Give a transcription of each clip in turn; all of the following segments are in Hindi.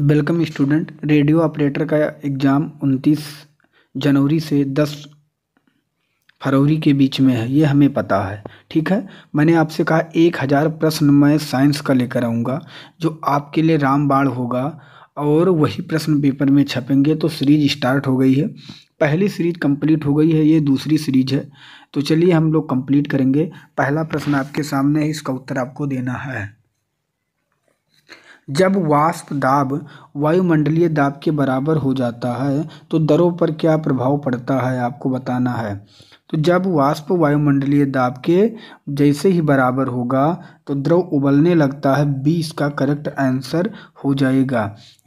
वेलकम स्टूडेंट रेडियो ऑपरेटर का एग्ज़ाम 29 जनवरी से 10 फरवरी के बीच में है ये हमें पता है ठीक है मैंने आपसे कहा एक हज़ार प्रश्न मैं साइंस का लेकर आऊँगा जो आपके लिए रामबाण होगा और वही प्रश्न पेपर में छपेंगे तो सीरीज स्टार्ट हो गई है पहली सीरीज कंप्लीट हो गई है ये दूसरी सीरीज है तो चलिए हम लोग कंप्लीट करेंगे पहला प्रश्न आपके सामने है इसका उत्तर आपको देना है जब वाष्प दाब वायुमंडलीय दाब के बराबर हो जाता है तो दरों पर क्या प्रभाव पड़ता है आपको बताना है तो जब वाष्प वायुमंडलीय दाब के जैसे ही बराबर होगा तो द्रव उबलने लगता है बी इसका करेक्ट आंसर हो जाएगा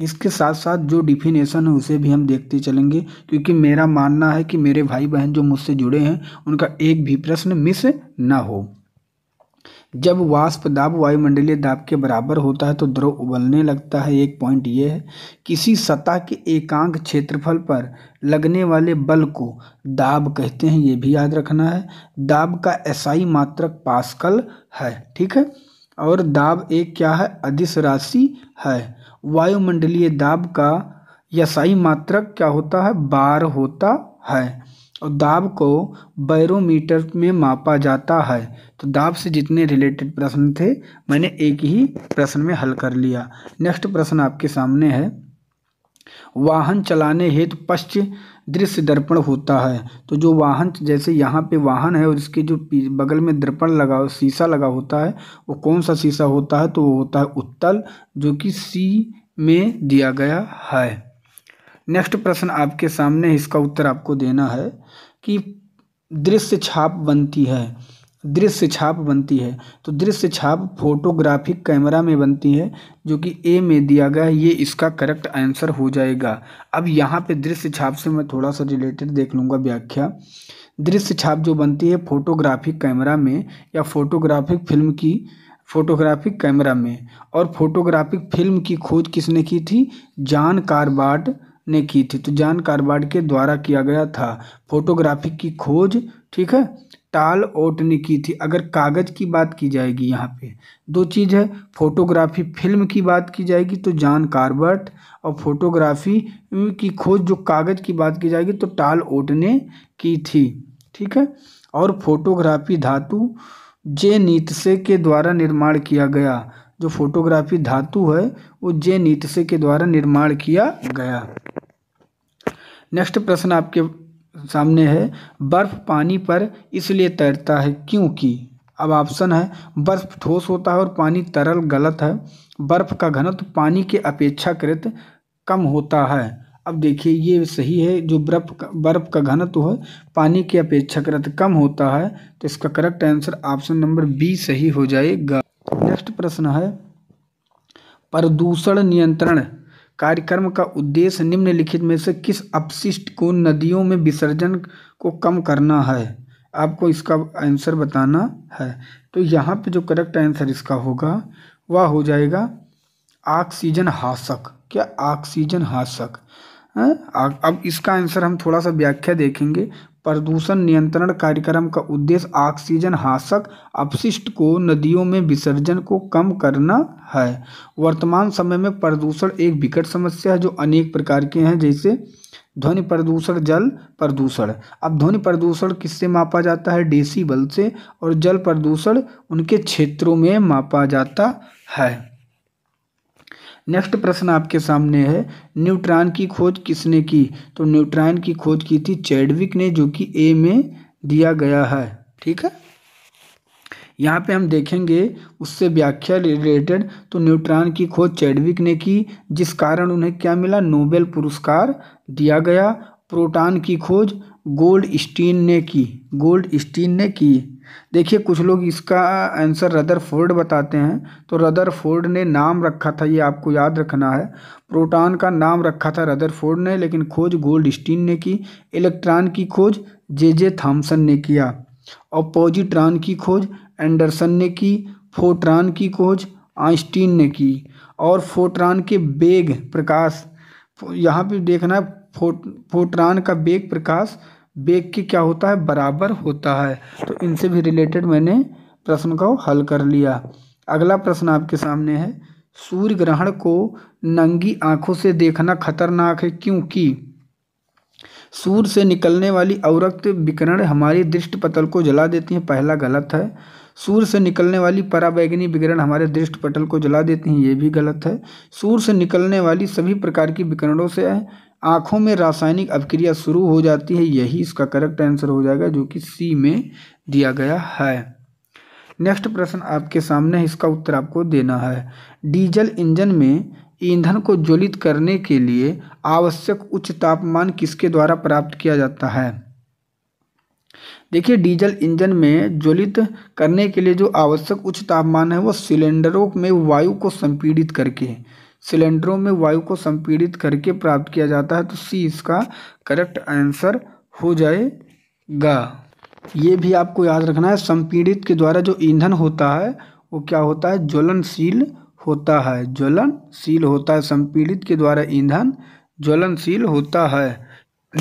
इसके साथ साथ जो डिफिनेशन है उसे भी हम देखते चलेंगे क्योंकि मेरा मानना है कि मेरे भाई बहन जो मुझसे जुड़े हैं उनका एक भी प्रश्न मिस ना हो जब वाष्प दाब वायुमंडलीय दाब के बराबर होता है तो द्रव उबलने लगता है एक पॉइंट ये है किसी सतह के एकांक क्षेत्रफल पर लगने वाले बल को दाब कहते हैं ये भी याद रखना है दाब का एसआई मात्रक पास्कल है ठीक है और दाब एक क्या है अधिस राशि है वायुमंडलीय दाब का एसआई मात्रक क्या होता है बार होता है और दाब को बैरोमीटर में मापा जाता है तो दाब से जितने रिलेटेड प्रश्न थे मैंने एक ही प्रश्न में हल कर लिया नेक्स्ट प्रश्न आपके सामने है वाहन चलाने हेतु तो पश्च दृश्य दर्पण होता है तो जो वाहन जैसे यहाँ पे वाहन है और इसके जो बगल में दर्पण लगा शीशा लगा होता है वो कौन सा शीशा होता है तो वो होता है उत्तल जो कि सी में दिया गया है नेक्स्ट प्रश्न आपके सामने इसका उत्तर आपको देना है कि दृश्य छाप बनती है दृश्य छाप बनती है तो दृश्य छाप फोटोग्राफिक कैमरा में बनती है जो कि ए में दिया गया है ये इसका करेक्ट आंसर हो जाएगा अब यहाँ पे दृश्य छाप से मैं थोड़ा सा रिलेटेड देख लूँगा व्याख्या दृश्य छाप जो बनती है फोटोग्राफिक कैमरा में या फोटोग्राफिक फिल्म की फोटोग्राफिक कैमरा में और फोटोग्राफिक फिल्म की खोज किसने की थी जान कारबाट ने की थी तो जान कारबाड के द्वारा किया गया था फोटोग्राफी की खोज ठीक है टाल ओट ने की थी अगर कागज़ की बात की जाएगी यहाँ पे दो चीज़ है फोटोग्राफी फिल्म की बात की जाएगी तो जान कार्बर्ट और फोटोग्राफी की खोज जो कागज़ की बात की जाएगी तो टाल ओट ने की थी ठीक है और फोटोग्राफी धातु जे नीतसे के द्वारा निर्माण किया गया जो फोटोग्राफी धातु है वो जे नीतसे के द्वारा निर्माण किया गया नेक्स्ट प्रश्न आपके सामने है बर्फ पानी पर इसलिए तैरता है क्योंकि अब ऑप्शन है बर्फ ठोस होता है और पानी तरल गलत है बर्फ का घनत्व पानी के अपेक्षाकृत कम होता है अब देखिए ये सही है जो बर्फ का बर्फ का घनत्व है पानी के अपेक्षाकृत कम होता है तो इसका correct answer option number B सही हो जाएगा नेक्स्ट प्रश्न है प्रदूषण नियंत्रण कार्यक्रम का उद्देश्य निम्नलिखित में से किस अपशिष्ट को नदियों में विसर्जन को कम करना है आपको इसका आंसर बताना है तो यहाँ पे जो करेक्ट आंसर इसका होगा वह हो जाएगा ऑक्सीजन हासक क्या ऑक्सीजन हासक हाँ? अब इसका आंसर हम थोड़ा सा व्याख्या देखेंगे प्रदूषण नियंत्रण कार्यक्रम का उद्देश्य ऑक्सीजन हासक अपशिष्ट को नदियों में विसर्जन को कम करना है वर्तमान समय में प्रदूषण एक विकट समस्या है जो अनेक प्रकार के हैं जैसे ध्वनि प्रदूषण जल प्रदूषण अब ध्वनि प्रदूषण किससे मापा जाता है डेसीबल से और जल प्रदूषण उनके क्षेत्रों में मापा जाता है नेक्स्ट प्रश्न आपके सामने है न्यूट्रॉन की खोज किसने की तो न्यूट्रॉन की खोज की थी चैडविक ने जो कि ए में दिया गया है ठीक है यहाँ पे हम देखेंगे उससे व्याख्या रिलेटेड तो न्यूट्रॉन की खोज चैडविक ने की जिस कारण उन्हें क्या मिला नोबेल पुरस्कार दिया गया प्रोटॉन की खोज गोल्ड स्टीन ने की गोल्ड स्टीन ने की देखिए कुछ लोग इसका आंसर रदर फोर्ड बताते हैं तो रदर फोर्ड ने नाम रखा था ये आपको याद रखना है प्रोटॉन का नाम रखा था रदर फोर्ड ने लेकिन खोज गोल्ड स्टीन ने की इलेक्ट्रॉन की खोज जे जे थाम्सन ने किया और पॉजिट्रॉन की खोज एंडरसन ने की फोट्रॉन की खोज आइंस्टीन ने की और फोट्रॉन के बेग प्रकाश यहाँ पर देखना है फो फोट्रॉन का बेग प्रकाश बेग की क्या होता है बराबर होता है तो इनसे भी रिलेटेड मैंने प्रश्न को हल कर लिया अगला प्रश्न आपके सामने है सूर्य ग्रहण को नंगी आंखों से देखना खतरनाक है क्योंकि सूर्य से निकलने वाली अवरक्त विकिरण हमारी दृष्टि पटल को जला देती हैं पहला गलत है सूर्य से निकलने वाली पराबैगनी विकिरण हमारे दृष्टि पटल को जला देती हैं ये भी गलत है सूर्य से निकलने वाली सभी प्रकार की विकिरणों से आँखों में रासायनिक अभिक्रिया शुरू हो जाती है यही इसका करेक्ट आंसर हो जाएगा जो कि सी में दिया गया है नेक्स्ट प्रश्न आपके सामने है इसका उत्तर आपको देना है डीजल इंजन में ईंधन को ज्वलित करने के लिए आवश्यक उच्च तापमान किसके द्वारा प्राप्त किया जाता है देखिए डीजल इंजन में ज्वलित करने के लिए जो आवश्यक उच्च तापमान है वो सिलेंडरों में वायु को संपीड़ित करके सिलेंडरों में वायु को संपीड़ित करके प्राप्त किया जाता है तो सी इसका करेक्ट आंसर हो जाएगा ये भी आपको याद रखना है संपीड़ित के द्वारा जो ईंधन होता है वो क्या होता है ज्वलनशील होता है ज्वलनशील होता है संपीड़ित के द्वारा ईंधन ज्वलनशील होता है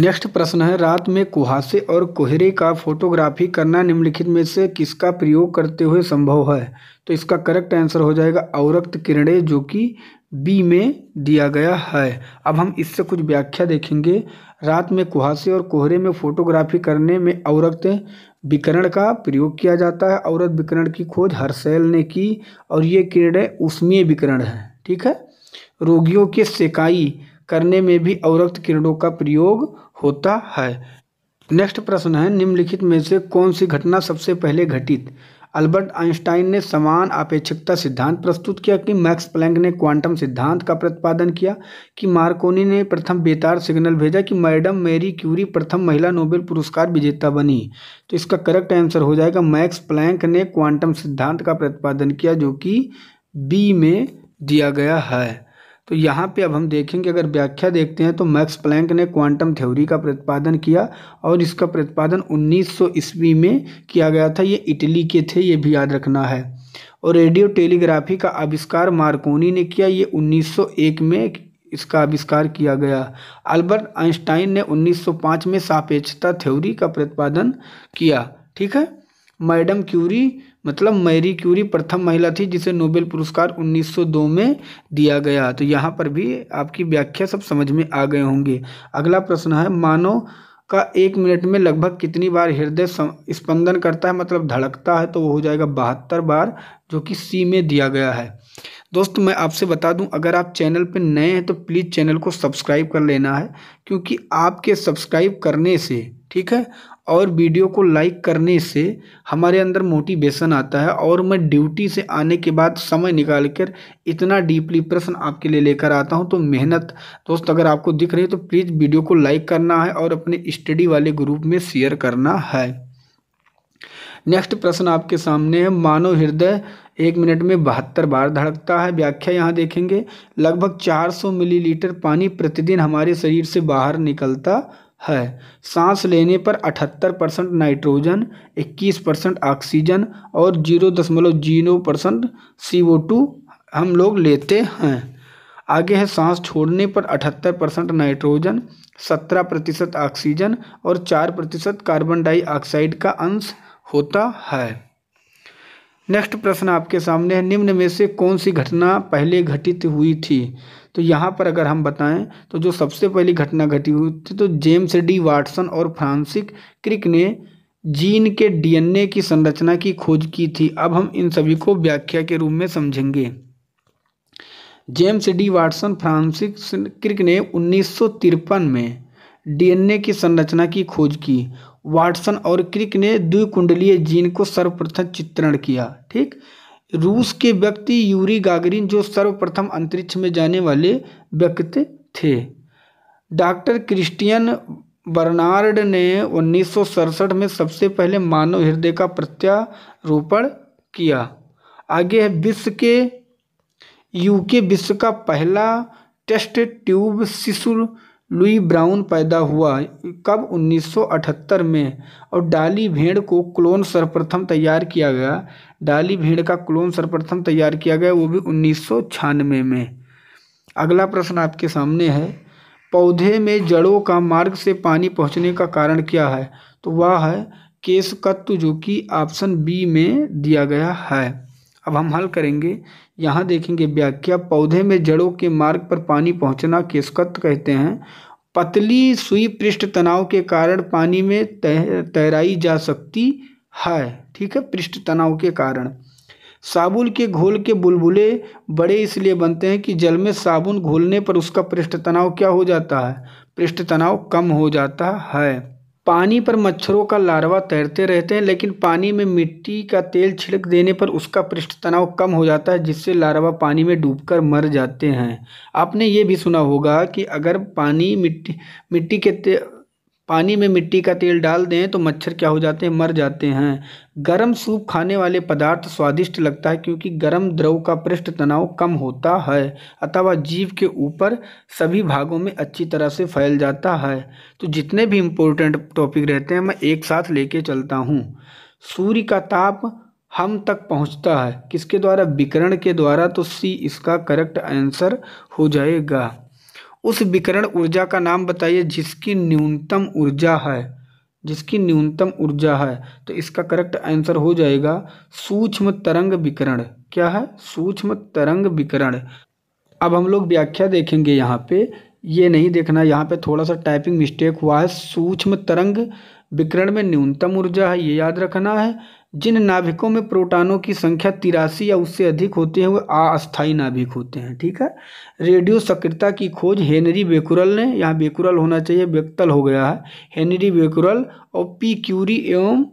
नेक्स्ट प्रश्न है रात में कुहासे और कोहरे का फोटोग्राफी करना निम्नलिखित में से किसका प्रयोग करते हुए संभव है तो इसका करेक्ट आंसर हो जाएगा अवरक्त किरणें जो कि बी में दिया गया है अब हम इससे कुछ व्याख्या देखेंगे रात में कुहासे और कोहरे में फोटोग्राफी करने में औरत विकरण का प्रयोग किया जाता है औरत विकरण की खोज हर्सेल ने की और ये किरणें उष्मीय विकरण है ठीक है रोगियों के सेकाई करने में भी औरक्त किरणों का प्रयोग होता है नेक्स्ट प्रश्न है निम्नलिखित में से कौन सी घटना सबसे पहले घटित अल्बर्ट आइंस्टाइन ने समान अपेक्षकता सिद्धांत प्रस्तुत किया कि मैक्स प्लैंक ने क्वांटम सिद्धांत का प्रतिपादन किया कि मार्कोनी ने प्रथम बेतार सिग्नल भेजा कि मैडम मेरी क्यूरी प्रथम महिला नोबेल पुरस्कार विजेता बनी तो इसका करेक्ट आंसर हो जाएगा मैक्स प्लैंक ने क्वांटम सिद्धांत का प्रतिपादन किया जो कि बी में दिया गया है तो यहाँ पे अब हम देखेंगे अगर व्याख्या देखते हैं तो मैक्स प्लैंक ने क्वांटम थ्योरी का प्रतिपादन किया और इसका प्रतिपादन 1900 ईस्वी में किया गया था ये इटली के थे ये भी याद रखना है और रेडियो टेलीग्राफी का आविष्कार मार्कोनी ने किया ये 1901 में इसका आविष्कार किया गया अल्बर्ट आइंस्टाइन ने 1905 में सापेक्षता थ्योरी का प्रतिपादन किया ठीक है मैडम क्यूरी मतलब मैरी क्यूरी प्रथम महिला थी जिसे नोबेल पुरस्कार 1902 में दिया गया तो यहाँ पर भी आपकी व्याख्या सब समझ में आ गए होंगे अगला प्रश्न है मानव का एक मिनट में लगभग कितनी बार हृदय स्पंदन करता है मतलब धड़कता है तो वो हो जाएगा बहत्तर बार जो कि सी में दिया गया है दोस्तों मैं आपसे बता दूं अगर आप चैनल पर नए हैं तो प्लीज़ चैनल को सब्सक्राइब कर लेना है क्योंकि आपके सब्सक्राइब करने से ठीक है और वीडियो को लाइक करने से हमारे अंदर मोटिवेशन आता है और मैं ड्यूटी से आने के बाद समय निकाल कर इतना डीपली प्रश्न आपके लिए लेकर आता हूं तो मेहनत दोस्त अगर आपको दिख रही है तो प्लीज़ वीडियो को लाइक करना है और अपने स्टडी वाले ग्रुप में शेयर करना है नेक्स्ट प्रश्न आपके सामने है मानव हृदय एक मिनट में बहत्तर बार धड़कता है व्याख्या यहाँ देखेंगे लगभग 400 मिलीलीटर पानी प्रतिदिन हमारे शरीर से बाहर निकलता है सांस लेने पर 78 परसेंट नाइट्रोजन 21 परसेंट ऑक्सीजन और जीरो दशमलव zero percent C O two हम लोग लेते हैं आगे है सांस छोड़ने पर 78 परसेंट नाइट्रोजन 17 प्रतिशत ऑक्सीजन और 4 प्रतिशत कार्बन डाइऑक्साइड का अंश होता है नेक्स्ट प्रश्न आपके सामने है निम्न में से कौन सी घटना पहले घटित हुई थी तो यहाँ पर अगर हम बताएं तो जो सबसे पहली घटना घटी हुई थी तो जेम्स डी वाटसन और फ्रांसिक क्रिक ने जीन के डीएनए की संरचना की खोज की थी अब हम इन सभी को व्याख्या के रूप में समझेंगे James D Watson Francis Crick ने उन्नीस में डीएनए की संरचना की खोज की वाटसन और क्रिक ने द्विकुंडलीय जीन को सर्वप्रथम चित्रण किया ठीक रूस के व्यक्ति यूरी गागरिन जो सर्वप्रथम अंतरिक्ष में जाने वाले व्यक्ति थे डॉक्टर क्रिस्टियन बर्नार्ड ने उन्नीस में सबसे पहले मानव हृदय का प्रत्यारोपण किया आगे है विश्व के यूके विश्व का पहला टेस्ट ट्यूब शिशु लुई ब्राउन पैदा हुआ कब 1978 में और डाली भेड़ को क्लोन सर्वप्रथम तैयार किया गया डाली भेड़ का क्लोन सर्वप्रथम तैयार किया गया वो भी उन्नीस में अगला प्रश्न आपके सामने है पौधे में जड़ों का मार्ग से पानी पहुंचने का कारण क्या है तो वह है केशकत्व जो कि ऑप्शन बी में दिया गया है अब हम हल करेंगे यहाँ देखेंगे व्याख्या पौधे में जड़ों के मार्ग पर पानी पहुँचना किसकत कहते हैं पतली सुई पृष्ठ तनाव के कारण पानी में तैराई जा सकती है ठीक है पृष्ठ तनाव के कारण साबुन के घोल के बुलबुले बड़े इसलिए बनते हैं कि जल में साबुन घोलने पर उसका पृष्ठ तनाव क्या हो जाता है पृष्ठ तनाव कम हो जाता है पानी पर मच्छरों का लार्वा तैरते रहते हैं लेकिन पानी में मिट्टी का तेल छिड़क देने पर उसका पृष्ठ तनाव कम हो जाता है जिससे लार्वा पानी में डूबकर मर जाते हैं आपने ये भी सुना होगा कि अगर पानी मिट्टी मिट्टी के पानी में मिट्टी का तेल डाल दें तो मच्छर क्या हो जाते हैं मर जाते हैं गर्म सूप खाने वाले पदार्थ स्वादिष्ट लगता है क्योंकि गर्म द्रव का पृष्ठ तनाव कम होता है अथवा जीव के ऊपर सभी भागों में अच्छी तरह से फैल जाता है तो जितने भी इम्पोर्टेंट टॉपिक रहते हैं मैं एक साथ लेके चलता हूँ सूर्य का ताप हम तक पहुँचता है किसके द्वारा विकरण के द्वारा तो सी इसका करेक्ट आंसर हो जाएगा उस विकरण ऊर्जा का नाम बताइए जिसकी न्यूनतम ऊर्जा है जिसकी न्यूनतम ऊर्जा है तो इसका करेक्ट आंसर हो जाएगा सूक्ष्म तरंग विकरण क्या है सूक्ष्म तरंग विकरण अब हम लोग व्याख्या देखेंगे यहाँ पे ये नहीं देखना यहाँ पे थोड़ा सा टाइपिंग मिस्टेक हुआ है सूक्ष्म तरंग विकरण में न्यूनतम ऊर्जा है ये याद रखना है जिन नाभिकों में प्रोटॉनों की संख्या तिरासी या उससे अधिक होते हैं वे अस्थायी नाभिक होते हैं ठीक है रेडियो सक्रियता की खोज हेनरी बेकुरल ने यहाँ बेकुरल होना चाहिए व्यक्तल हो गया है हेनरी बेकुरल और पी क्यूरी एवं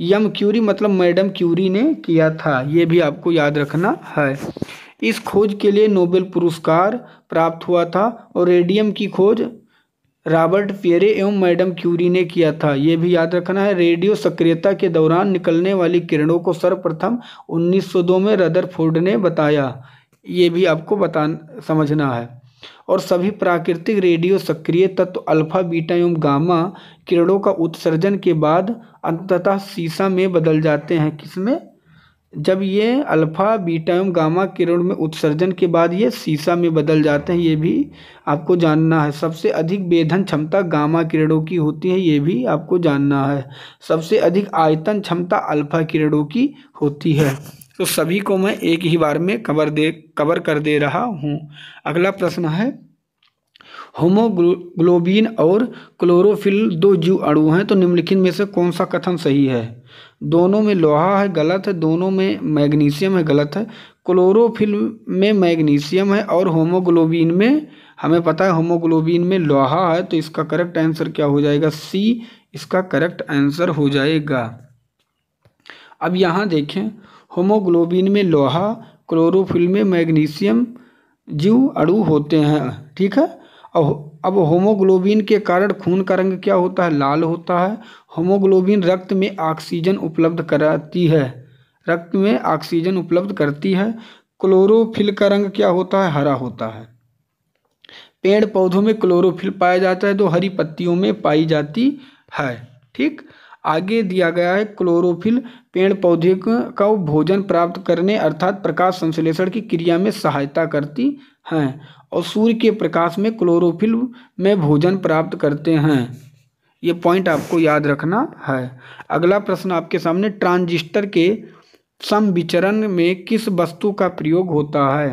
यम क्यूरी मतलब मैडम क्यूरी ने किया था ये भी आपको याद रखना है इस खोज के लिए नोबेल पुरस्कार प्राप्त हुआ था और रेडियम की खोज रॉबर्ट फियरे एवं मैडम क्यूरी ने किया था ये भी याद रखना है रेडियो सक्रियता के दौरान निकलने वाली किरणों को सर्वप्रथम 1902 में रदरफोर्ड ने बताया ये भी आपको बता समझना है और सभी प्राकृतिक रेडियो सक्रिय तत्व अल्फा बीटा एवं गामा किरणों का उत्सर्जन के बाद अंततः सीसा में बदल जाते हैं किसमें जब ये अल्फ़ा बीटा एवं गामा किरण में उत्सर्जन के बाद ये सीसा में बदल जाते हैं ये भी आपको जानना है सबसे अधिक बेधन क्षमता गामा किरणों की होती है ये भी आपको जानना है सबसे अधिक आयतन क्षमता अल्फ़ा किरणों की होती है तो सभी को मैं एक ही बार में कवर दे कवर कर दे रहा हूँ अगला प्रश्न है होमोग्लोबिन और क्लोरोफिल दो जीव अणु हैं तो निम्नलिखित में से कौन सा कथन सही है दोनों में लोहा है गलत है दोनों में मैग्नीशियम है गलत है क्लोरोफिल में मैग्नीशियम है और होमोग्लोबिन में हमें पता है होमोग्लोबिन में लोहा है तो इसका करेक्ट आंसर क्या हो जाएगा सी इसका करेक्ट आंसर हो जाएगा अब यहाँ देखें होमोग्लोबिन में लोहा क्लोरोफिल में मैग्नीशियम जीव अड़ू होते हैं ठीक है अब अब होमोग्लोबिन के कारण खून का रंग क्या होता है लाल होता है होमोग्लोबिन रक्त में ऑक्सीजन उपलब्ध कराती है रक्त में ऑक्सीजन उपलब्ध करती है क्लोरोफिल का रंग क्या होता है हरा होता है पेड़ पौधों में क्लोरोफिल पाया जाता है तो हरी पत्तियों में पाई जाती है ठीक आगे दिया गया है क्लोरोफिल पेड़ पौधे का भोजन प्राप्त करने अर्थात प्रकाश संश्लेषण की क्रिया में सहायता करती हैं और सूर्य के प्रकाश में क्लोरोफिल में भोजन प्राप्त करते हैं ये पॉइंट आपको याद रखना है अगला प्रश्न आपके सामने ट्रांजिस्टर के समविचरण में किस वस्तु का प्रयोग होता है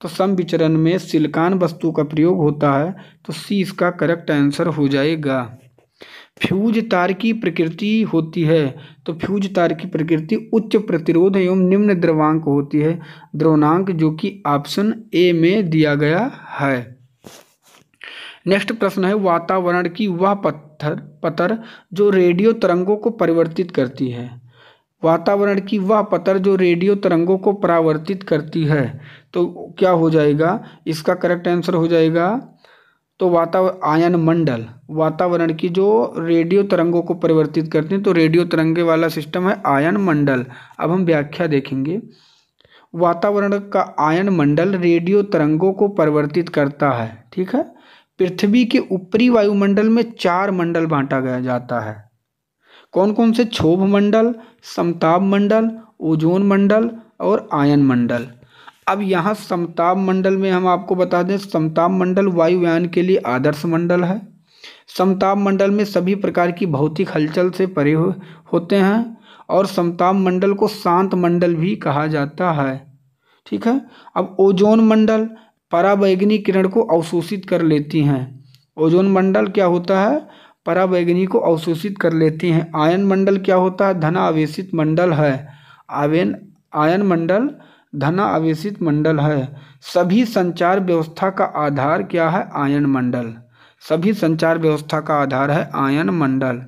तो समविचरण में सिलिकॉन वस्तु का प्रयोग होता है तो सी इसका करेक्ट आंसर हो जाएगा फ्यूज तार की प्रकृति होती है तो फ्यूज तार की प्रकृति उच्च प्रतिरोध एवं निम्न द्रवांक होती है द्रवणांक जो कि ऑप्शन ए में दिया गया है नेक्स्ट प्रश्न है वातावरण की वह पत्थर पतर जो रेडियो तरंगों को परिवर्तित करती है वातावरण की वह पतर जो रेडियो तरंगों को परावर्तित करती है तो क्या हो जाएगा इसका करेक्ट आंसर हो जाएगा तो वातावरण आयन मंडल वातावरण की जो रेडियो तरंगों को परिवर्तित करते हैं तो रेडियो तरंगे वाला सिस्टम है आयन मंडल अब हम व्याख्या देखेंगे वातावरण का आयन मंडल रेडियो तरंगों को परिवर्तित करता है ठीक है पृथ्वी के ऊपरी वायुमंडल में चार मंडल बांटा गया जाता है कौन कौन से क्षोभ मंडल समताप मंडल ओजोन मंडल और आयन मंडल अब यहाँ समताप मंडल में हम आपको बता दें समताप मंडल वायुयान के लिए आदर्श मंडल है समताप मंडल में सभी प्रकार की भौतिक हलचल से परे हो, होते हैं और समताप मंडल को शांत मंडल भी कहा जाता है ठीक है अब ओजोन मंडल पराबैगनी किरण को अवशोषित कर लेती हैं ओजोन मंडल क्या होता है पराबैगनी को अवशोषित कर लेती हैं आयन मंडल क्या होता है धनावेशित मंडल है आवेन आयन मंडल धनावेशित मंडल है सभी संचार व्यवस्था का आधार क्या है आयन मंडल सभी संचार व्यवस्था का आधार है आयन मंडल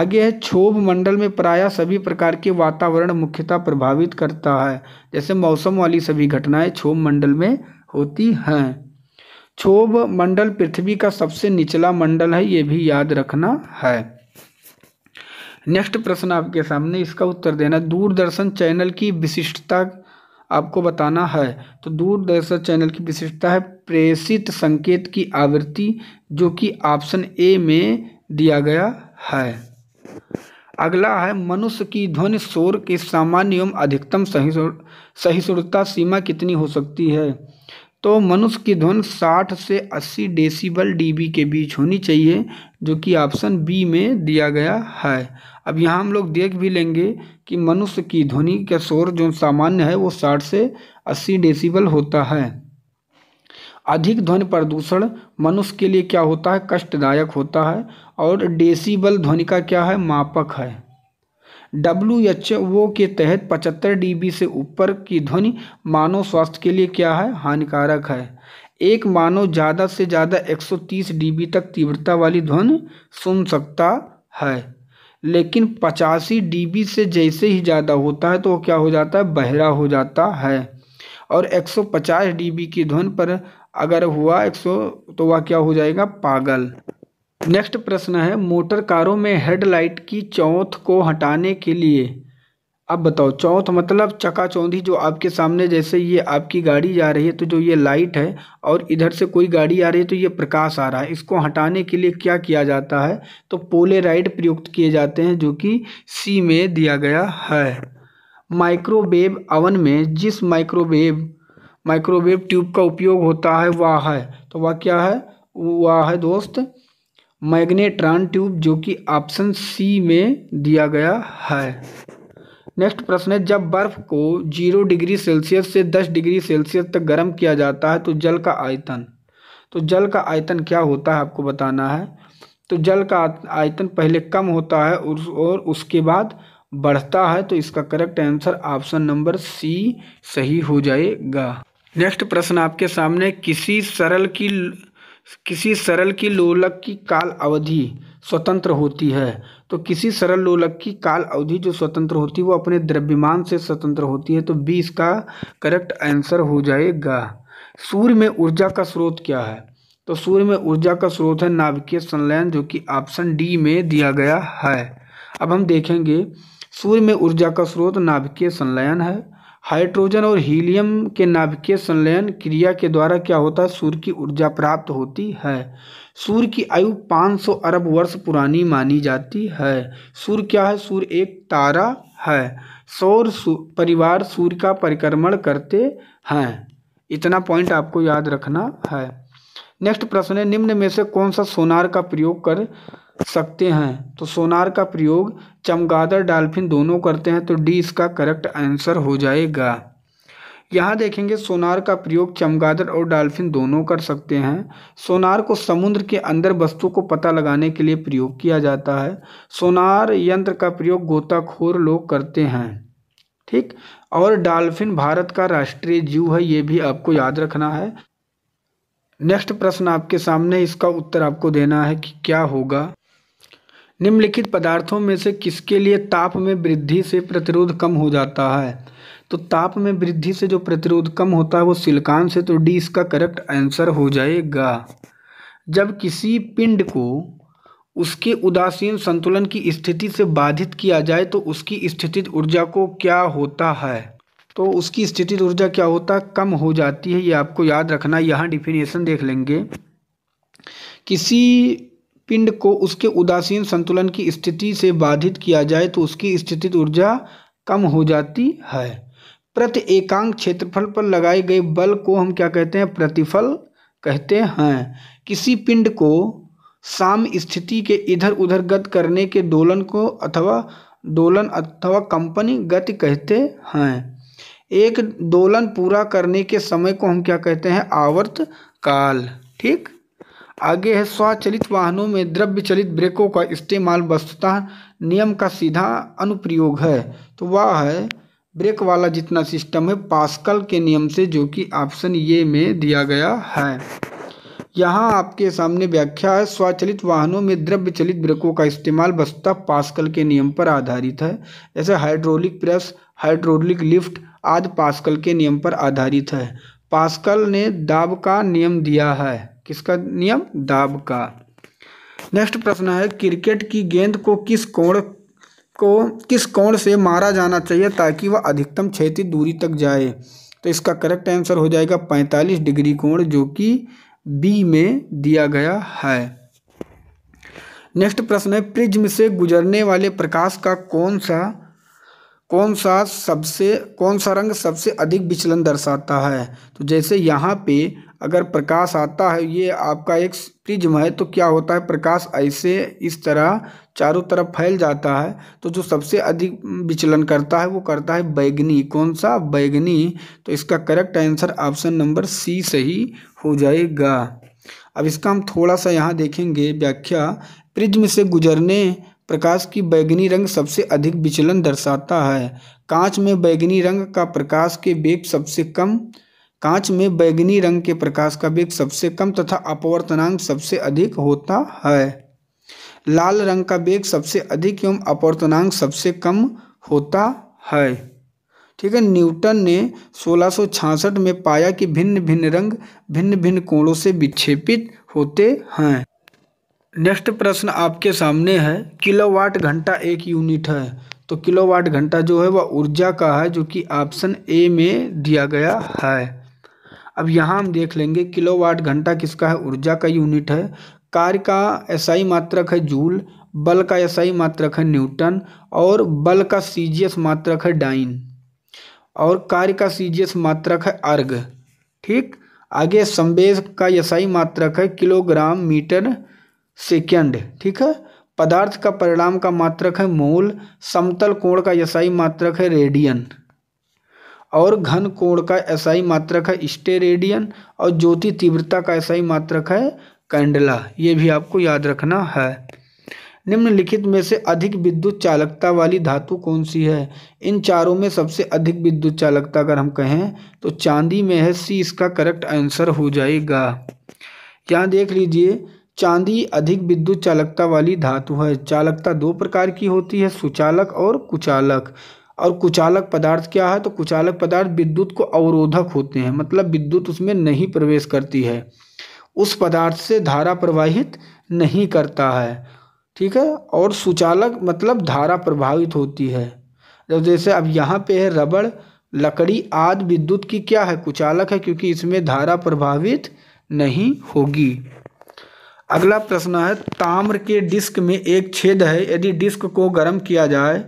आगे है क्षोभ मंडल में प्रायः सभी प्रकार के वातावरण मुख्यतः प्रभावित करता है जैसे मौसम वाली सभी घटनाएं क्षोभ मंडल में होती हैं क्षोभ मंडल पृथ्वी का सबसे निचला मंडल है ये भी याद रखना है नेक्स्ट प्रश्न आपके सामने इसका उत्तर देना दूरदर्शन चैनल की विशिष्टता आपको बताना है तो दूरदर्शन चैनल की विशेषता है प्रेषित संकेत की आवृत्ति जो कि ऑप्शन ए में दिया गया है अगला है मनुष्य की ध्वनि शोर के सामान्य एवं अधिकतम सहिष्णुता सीमा कितनी हो सकती है तो मनुष्य की ध्वनि 60 से 80 डेसिबल डीबी के बीच होनी चाहिए जो कि ऑप्शन बी में दिया गया है अब यहाँ हम लोग देख भी लेंगे कि मनुष्य की ध्वनि का शोर जो सामान्य है वो 60 से 80 डेसिबल होता है अधिक ध्वनि प्रदूषण मनुष्य के लिए क्या होता है कष्टदायक होता है और डेसिबल ध्वनि का क्या है मापक है डब्ल्यू एच ओ के तहत 75 डीबी से ऊपर की ध्वनि मानव स्वास्थ्य के लिए क्या है हानिकारक है एक मानव ज़्यादा से ज़्यादा 130 डीबी तक तीव्रता वाली ध्वनि सुन सकता है लेकिन पचासी डीबी से जैसे ही ज़्यादा होता है तो क्या हो जाता है बहरा हो जाता है और 150 डीबी की ध्वनि पर अगर हुआ 100 तो वह क्या हो जाएगा पागल नेक्स्ट प्रश्न है मोटर कारों में हेडलाइट की चौथ को हटाने के लिए अब बताओ चौथ मतलब चका चौंधी जो आपके सामने जैसे ये आपकी गाड़ी जा रही है तो जो ये लाइट है और इधर से कोई गाड़ी आ रही है तो ये प्रकाश आ रहा है इसको हटाने के लिए क्या किया जाता है तो पोलेराइड प्रयुक्त किए जाते हैं जो कि सी में दिया गया है माइक्रोवेव अवन में जिस माइक्रोवेव माइक्रोवेव ट्यूब का उपयोग होता है वह है तो वह क्या है वह है दोस्त मैग्नेट्रॉन ट्यूब जो कि ऑप्शन सी में दिया गया है नेक्स्ट प्रश्न है जब बर्फ को जीरो डिग्री सेल्सियस से दस डिग्री सेल्सियस तक गर्म किया जाता है तो जल का आयतन तो जल का आयतन क्या होता है आपको बताना है तो जल का आयतन पहले कम होता है और उसके बाद बढ़ता है तो इसका correct answer option number C सही हो जाएगा नेक्स्ट प्रश्न आपके सामने किसी सरल की किसी सरल की लोलक की काल अवधि स्वतंत्र होती है तो किसी सरल लोलक की काल अवधि जो स्वतंत्र होती है वो अपने द्रव्यमान से स्वतंत्र होती है तो बी इसका करेक्ट आंसर हो जाएगा सूर्य में ऊर्जा का स्रोत क्या है तो सूर्य में ऊर्जा का स्रोत है नाभिकीय संलयन जो कि ऑप्शन डी में दिया गया है अब हम देखेंगे सूर्य में ऊर्जा का स्रोत नाभिकीय संलयन है हाइड्रोजन और हीलियम के नाभिकीय संलयन क्रिया के द्वारा क्या होता है सूर्य की ऊर्जा प्राप्त होती है सूर्य की आयु 500 अरब वर्ष पुरानी मानी जाती है सूर्य क्या है सूर्य एक तारा है सौर परिवार सूर्य का परिक्रमण करते हैं इतना पॉइंट आपको याद रखना है नेक्स्ट प्रश्न है निम्न में से कौन सा सोनार का प्रयोग कर सकते हैं तो सोनार का प्रयोग चमगादड़ डाल्फिन दोनों करते हैं तो डी इसका करेक्ट आंसर हो जाएगा यहाँ देखेंगे सोनार का प्रयोग चमगादड़ और डाल्फिन दोनों कर सकते हैं सोनार को समुद्र के अंदर वस्तु को पता लगाने के लिए प्रयोग किया जाता है सोनार यंत्र का प्रयोग गोताखोर लोग करते हैं ठीक और डाल्फिन भारत का राष्ट्रीय जीव है ये भी आपको याद रखना है नेक्स्ट प्रश्न आपके सामने इसका उत्तर आपको देना है कि क्या होगा निम्नलिखित पदार्थों में से किसके लिए ताप में वृद्धि से प्रतिरोध कम हो जाता है तो ताप में वृद्धि से जो प्रतिरोध कम होता है वो सिलकान से तो डी इसका करेक्ट आंसर हो जाएगा जब किसी पिंड को उसके उदासीन संतुलन की स्थिति से बाधित किया जाए तो उसकी स्थिति ऊर्जा को क्या होता है तो उसकी स्थिति ऊर्जा क्या होता है कम हो जाती है ये आपको याद रखना यहाँ डिफिनेशन देख लेंगे किसी पिंड को उसके उदासीन संतुलन की स्थिति से बाधित किया जाए तो उसकी स्थिति ऊर्जा कम हो जाती है प्रति एकांक क्षेत्रफल पर लगाए गए बल को हम क्या कहते हैं प्रतिफल कहते हैं किसी पिंड को साम स्थिति के इधर उधर गत करने के दोलन को अथवा दोलन अथवा कंपनी गति कहते हैं एक दोलन पूरा करने के समय को हम क्या कहते हैं आवर्त काल ठीक आगे है स्वचालित वाहनों में द्रव्य चलित ब्रेकों का इस्तेमाल वस्तुतः नियम का सीधा अनुप्रयोग है तो वह है ब्रेक वाला जितना सिस्टम है पास्कल के नियम से जो कि ऑप्शन ये में दिया गया है यहाँ आपके सामने व्याख्या है स्वचालित वाहनों में द्रव्य चलित ब्रेकों का इस्तेमाल वस्तुतः पास्कल के नियम पर आधारित है जैसे हाइड्रोलिक प्रेस हाइड्रोलिक लिफ्ट आदि पास्कल के नियम पर आधारित है पास्कल ने दाब का नियम दिया है किसका नियम दाब का नेक्स्ट प्रश्न है क्रिकेट की गेंद को किस कोण को किस कोण से मारा जाना चाहिए ताकि वह अधिकतम क्षेत्र दूरी तक जाए तो इसका करेक्ट आंसर हो जाएगा 45 डिग्री कोण जो कि बी में दिया गया है नेक्स्ट प्रश्न है प्रिज्म से गुजरने वाले प्रकाश का कौन सा कौन सा सबसे कौन सा रंग सबसे अधिक विचलन दर्शाता है तो जैसे यहाँ पे अगर प्रकाश आता है ये आपका एक प्रिज्म है तो क्या होता है प्रकाश ऐसे इस तरह चारों तरफ फैल जाता है तो जो सबसे अधिक विचलन करता है वो करता है बैगनी कौन सा बैगनी तो इसका correct answer option number C सही हो जाएगा अब इसका हम थोड़ा सा यहाँ देखेंगे व्याख्या प्रिज्म से गुजरने प्रकाश की बैगनी रंग सबसे अधिक विचलन दर्शाता है कांच में बैगनी रंग का प्रकाश के वेग सबसे कम कांच में बैगनी रंग के प्रकाश का वेग सबसे कम तथा अपवर्तनांक सबसे अधिक होता है लाल रंग का वेग सबसे अधिक एवं अपवर्तनांक सबसे कम होता है ठीक है न्यूटन ने सोलह में पाया कि भिन्न भिन्न रंग भिन्न भिन्न कोणों से विक्षेपित होते हैं नेक्स्ट प्रश्न आपके सामने है किलोवाट घंटा एक यूनिट है तो किलोवाट घंटा जो है वह ऊर्जा का है जो कि ऑप्शन ए में दिया गया है अब यहाँ हम देख लेंगे किलोवाट घंटा किसका है ऊर्जा का यूनिट है कार्य का एसआई मात्रक है जूल बल का एसआई मात्रक है न्यूटन और बल का सीजीएस मात्रक है डाइन और कार्य का सीजीएस मात्रक है अर्घ ठीक आगे संवेद का यसाई मात्रक है किलोग्राम मीटर सेकेंड ठीक है पदार्थ का परिणाम का मात्रक है मोल समतल कोण का यसाई मात्रक है रेडियन और घन कोण का एसआई मात्रक है स्टेरेडियन और ज्योति तीव्रता का एसआई मात्रक है कैंडला ये भी आपको याद रखना है निम्नलिखित में से अधिक विद्युत चालकता वाली धातु कौन सी है इन चारों में सबसे अधिक विद्युत चालकता अगर हम कहें तो चांदी में है सी इसका करेक्ट आंसर हो जाएगा यहाँ देख लीजिए चांदी अधिक विद्युत चालकता वाली धातु है चालकता दो प्रकार की होती है सुचालक और कुचालक और कुचालक पदार्थ क्या है तो कुचालक पदार्थ विद्युत को अवरोधक होते हैं मतलब विद्युत उसमें नहीं प्रवेश करती है उस पदार्थ से धारा प्रवाहित नहीं करता है ठीक है और सुचालक मतलब धारा प्रभावित होती है जब जैसे अब यहाँ पे है रबड़ लकड़ी आदि विद्युत की क्या है कुचालक है क्योंकि इसमें धारा प्रभावित नहीं होगी अगला प्रश्न है ताम्र के डिस्क में एक छेद है यदि डिस्क को गर्म किया जाए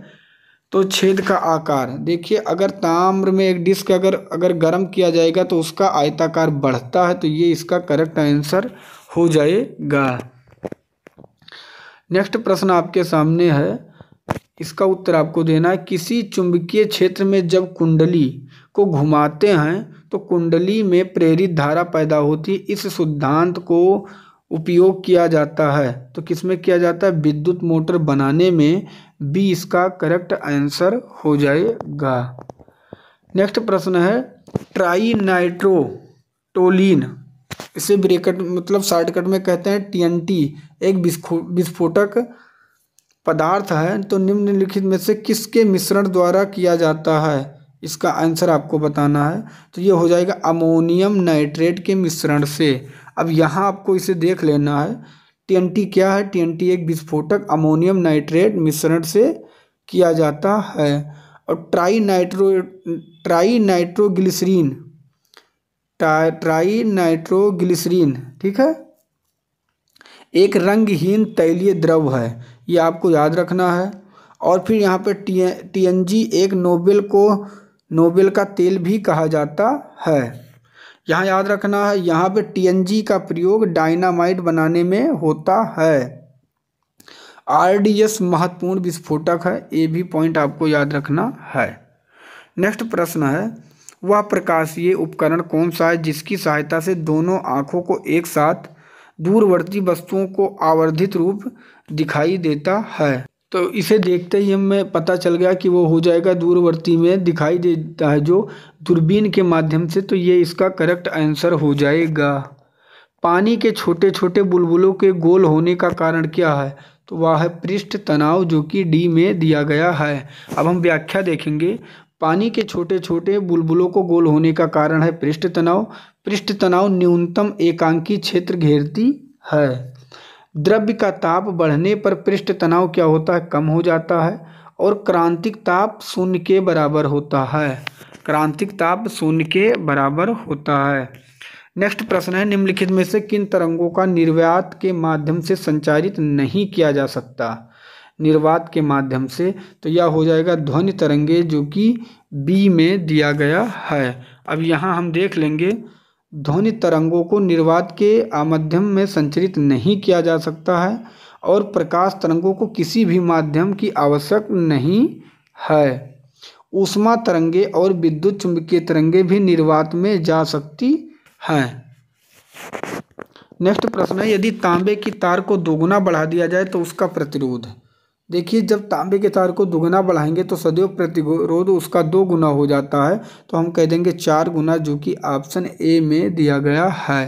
तो छेद का आकार देखिए अगर ताम्र में एक डिस्क अगर अगर गर्म किया जाएगा तो उसका आयताकार बढ़ता है तो ये इसका करेक्ट आंसर हो जाएगा नेक्स्ट प्रश्न आपके सामने है इसका उत्तर आपको देना है किसी चुंबकीय क्षेत्र में जब कुंडली को घुमाते हैं तो कुंडली में प्रेरित धारा पैदा होती इस सिद्धांत को उपयोग किया जाता है तो किसमें किया जाता है विद्युत मोटर बनाने में बी इसका करेक्ट आंसर हो जाएगा नेक्स्ट प्रश्न है ट्राई टोलिन इसे ब्रेकट मतलब शॉर्टकट में कहते हैं टीएनटी एक विस्फोटक पदार्थ है तो निम्नलिखित में से किसके मिश्रण द्वारा किया जाता है इसका आंसर आपको बताना है तो ये हो जाएगा अमोनियम नाइट्रेट के मिश्रण से अब यहाँ आपको इसे देख लेना है टीएनटी क्या है टीएनटी एक विस्फोटक अमोनियम नाइट्रेट मिश्रण से किया जाता है और tri nitro tri nitroglycerine tri nitroglycerine ठीक है एक रंगहीन तैलीय द्रव है ये आपको याद रखना है और फिर यहाँ पर टी टीएनजी एक नोबेल को नोबेल का तेल भी कहा जाता है यहाँ याद रखना है यहाँ पे टी का प्रयोग डायनामाइट बनाने में होता है आर महत्वपूर्ण विस्फोटक है ये भी पॉइंट आपको याद रखना है नेक्स्ट प्रश्न है वह प्रकाशीय उपकरण कौन सा है जिसकी सहायता से दोनों आँखों को एक साथ दूरवर्ती वस्तुओं को आवर्धित रूप दिखाई देता है तो इसे देखते ही हमें पता चल गया कि वो हो जाएगा दूरवर्ती में दिखाई देता है जो दूरबीन के माध्यम से तो ये इसका करेक्ट आंसर हो जाएगा पानी के छोटे छोटे बुलबुलों के गोल होने का कारण क्या है तो वह है पृष्ठ तनाव जो कि डी में दिया गया है अब हम व्याख्या देखेंगे पानी के छोटे छोटे बुलबुलों को गोल होने का कारण है पृष्ठ तनाव पृष्ठ तनाव न्यूनतम एकांकी क्षेत्र घेरती है द्रव्य का ताप बढ़ने पर पृष्ठ तनाव क्या होता है कम हो जाता है और क्रांतिक ताप शून्य के बराबर होता है क्रांतिक ताप शून्य के बराबर होता है नेक्स्ट प्रश्न है निम्नलिखित में से किन तरंगों का निर्वात के माध्यम से संचारित नहीं किया जा सकता निर्वात के माध्यम से तो यह हो जाएगा ध्वनि तरंगे जो कि बी में दिया गया है अब यहाँ हम देख लेंगे ध्वनि तरंगों को निर्वात के माध्यम में संचरित नहीं किया जा सकता है और प्रकाश तरंगों को किसी भी माध्यम की आवश्यक नहीं है ऊष्मा तरंगे और विद्युत चुंबकीय तरंगे भी निर्वात में जा सकती हैं नेक्स्ट प्रश्न है यदि तांबे की तार को दोगुना बढ़ा दिया जाए तो उसका प्रतिरोध देखिए जब तांबे के तार को दुगना बढ़ाएंगे तो सदैव प्रतिरोध उसका दो गुना हो जाता है तो हम कह देंगे चार गुना जो कि ऑप्शन ए में दिया गया है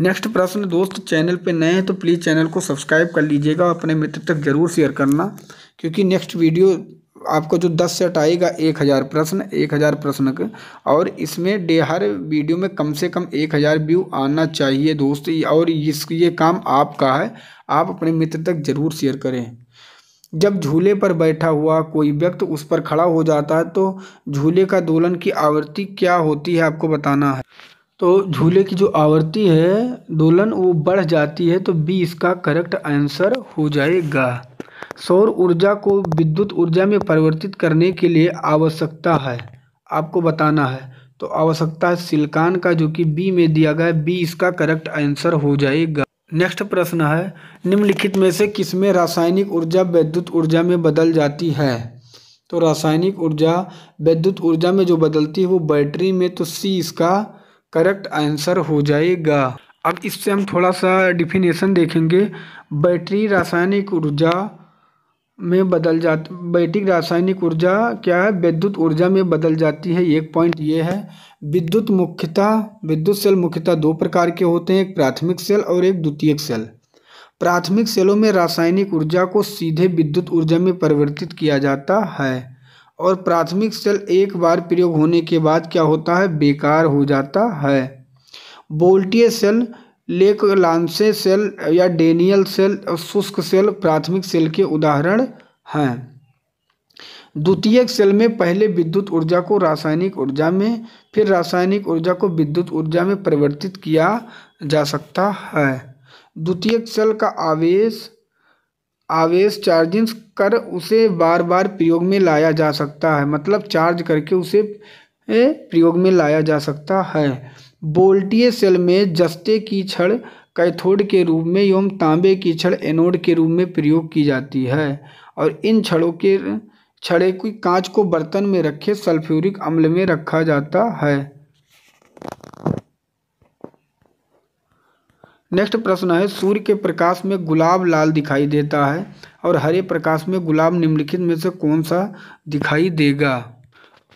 नेक्स्ट प्रश्न दोस्त चैनल पे नए हैं तो प्लीज़ चैनल को सब्सक्राइब कर लीजिएगा अपने मित्र तक जरूर शेयर करना क्योंकि नेक्स्ट वीडियो आपको जो दस सेट आएगा एक हज़ार प्रश्न एक हज़ार प्रश्न का और इसमें डे हर वीडियो में कम से कम एक हज़ार व्यू आना चाहिए दोस्त और इस ये काम आपका है आप अपने मित्र तक जरूर शेयर करें जब झूले पर बैठा हुआ कोई व्यक्ति उस पर खड़ा हो जाता है तो झूले का दोलन की आवृत्ति क्या होती है आपको बताना है तो झूले की जो आवृत्ति है दोलन वो बढ़ जाती है तो बी इसका करेक्ट आंसर हो जाएगा सौर ऊर्जा को विद्युत ऊर्जा में परिवर्तित करने के लिए आवश्यकता है आपको बताना है तो आवश्यकता सिल्कान का जो कि बी में दिया गया है बी इसका करेक्ट आंसर हो जाएगा नेक्स्ट प्रश्न है निम्नलिखित में से किसमें रासायनिक ऊर्जा वैद्युत ऊर्जा में बदल जाती है तो रासायनिक ऊर्जा वैद्युत ऊर्जा में जो बदलती है वो बैटरी में तो सी इसका करेक्ट आंसर हो जाएगा अब इससे हम थोड़ा सा डिफिनेशन देखेंगे बैटरी रासायनिक ऊर्जा में बदल जा बैटिक रासायनिक ऊर्जा क्या है विद्युत ऊर्जा में बदल जाती है एक पॉइंट ये है विद्युत मुख्यता विद्युत सेल मुख्यता दो प्रकार के होते हैं एक प्राथमिक सेल और एक द्वितीयक सेल प्राथमिक सेलों में रासायनिक ऊर्जा को सीधे विद्युत ऊर्जा में परिवर्तित किया जाता है और प्राथमिक सेल एक बार प्रयोग होने के बाद क्या होता है बेकार हो जाता है बोल्टीय सेल लेक लांसे सेल या डेनियल सेल शुष्क सेल प्राथमिक सेल के उदाहरण हैं द्वितीयक सेल में पहले विद्युत ऊर्जा को रासायनिक ऊर्जा में फिर रासायनिक ऊर्जा को विद्युत ऊर्जा में परिवर्तित किया जा सकता है द्वितीयक सेल का आवेश आवेश चार्जिंग कर उसे बार बार प्रयोग में लाया जा सकता है मतलब चार्ज करके उसे प्रयोग में लाया जा सकता है वोल्टीय सेल में जस्ते की छड़ कैथोड के रूप में एवं तांबे की छड़ एनोड के रूप में प्रयोग की जाती है और इन छड़ों के छड़े की कांच को बर्तन में रखे सल्फ्यूरिक अम्ल में रखा जाता है नेक्स्ट प्रश्न है सूर्य के प्रकाश में गुलाब लाल दिखाई देता है और हरे प्रकाश में गुलाब निम्नलिखित में से कौन सा दिखाई देगा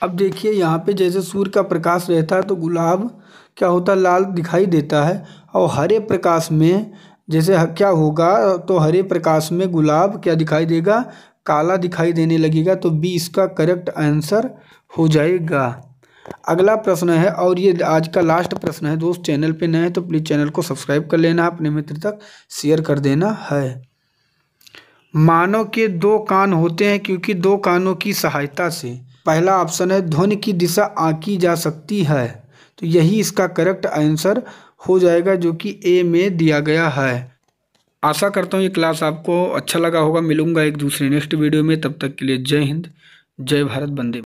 अब देखिए यहाँ पे जैसे सूर्य का प्रकाश रहता है तो गुलाब क्या होता है लाल दिखाई देता है और हरे प्रकाश में जैसे क्या होगा तो हरे प्रकाश में गुलाब क्या दिखाई देगा काला दिखाई देने लगेगा तो बी इसका करेक्ट आंसर हो जाएगा अगला प्रश्न है और ये आज का लास्ट प्रश्न है दोस्त चैनल पे नए हैं तो प्लीज़ चैनल को सब्सक्राइब कर लेना अपने मित्र तक शेयर कर देना है मानव के दो कान होते हैं क्योंकि दो कानों की सहायता से पहला ऑप्शन है ध्वनि की दिशा आंकी जा सकती है तो यही इसका करेक्ट आंसर हो जाएगा जो कि ए में दिया गया है आशा करता हूँ ये क्लास आपको अच्छा लगा होगा मिलूंगा एक दूसरे नेक्स्ट वीडियो में तब तक के लिए जय हिंद जय भारत बंदे